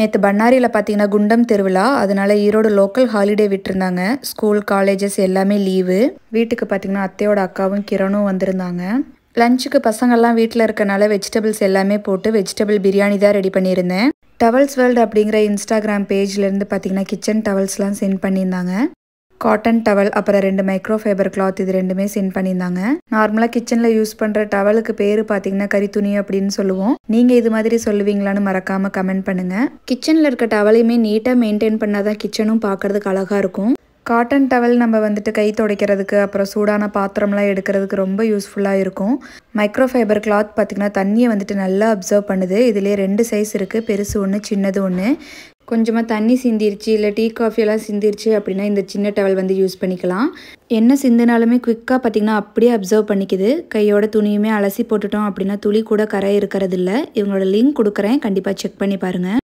நேற்று பண்ணாரியில் பார்த்தீங்கன்னா குண்டம் திருவிழா அதனால் ஈரோடு லோக்கல் ஹாலிடே விட்டுருந்தாங்க ஸ்கூல் காலேஜஸ் எல்லாமே லீவு வீட்டுக்கு பார்த்தீங்கன்னா அத்தையோட அக்காவும் கிரணும் வந்திருந்தாங்க லஞ்சுக்கு பசங்கள்லாம் வீட்டில் இருக்கனால வெஜிடபிள்ஸ் எல்லாமே போட்டு வெஜிடபிள் பிரியாணி தான் ரெடி பண்ணியிருந்தேன் டவல்ஸ் வேர்ல்டு அப்படிங்கிற இன்ஸ்டாகிராம் பேஜ்லேருந்து பார்த்தீங்கன்னா கிச்சன் டவல்ஸ்லாம் சென்ட் பண்ணியிருந்தாங்க காட்டன் டவல் அப்புறம் ரெண்டு மைக்ரோ ஃபைபர் கிளாத் இது ரெண்டுமே சென்ட் பண்ணியிருந்தாங்க நார்மலாக கிச்சனில் யூஸ் பண்ணுற டவலுக்கு பேர் பார்த்தீங்கன்னா கறி துணி அப்படின்னு சொல்லுவோம் நீங்கள் இது மாதிரி சொல்லுவீங்களான்னு மறக்காமல் கமெண்ட் பண்ணுங்கள் கிச்சனில் இருக்க டவலையுமே நீட்டாக மெயின்டைன் பண்ணால் தான் கிச்சனும் பார்க்குறதுக்கு அழகாக இருக்கும் காட்டன் டவல் நம்ம வந்துட்டு கை துடைக்கிறதுக்கு அப்புறம் சூடான பாத்திரம்லாம் எடுக்கிறதுக்கு ரொம்ப யூஸ்ஃபுல்லாக இருக்கும் மைக்ரோ ஃபைபர் கிளாத் பார்த்திங்கன்னா தண்ணியை வந்துட்டு நல்லா அப்சர்வ் பண்ணுது இதிலே ரெண்டு சைஸ் இருக்குது பெருசு ஒன்று சின்னது ஒன்று கொஞ்சமாக தண்ணி சிந்திருச்சு இல்லை டீ காஃபியெல்லாம் சிந்திருச்சு அப்படின்னா இந்த சின்ன டவல் வந்து யூஸ் பண்ணிக்கலாம் என்ன சிந்தினாலுமே குவிக்காக பார்த்திங்கன்னா அப்படியே அப்சர்வ் பண்ணிக்குது கையோட துணியுமே அலசி போட்டுட்டோம் அப்படின்னா துளி கூட கரை இருக்கிறது இல்லை இவங்களோட லிங்க் கொடுக்குறேன் கண்டிப்பாக செக் பண்ணி பாருங்கள்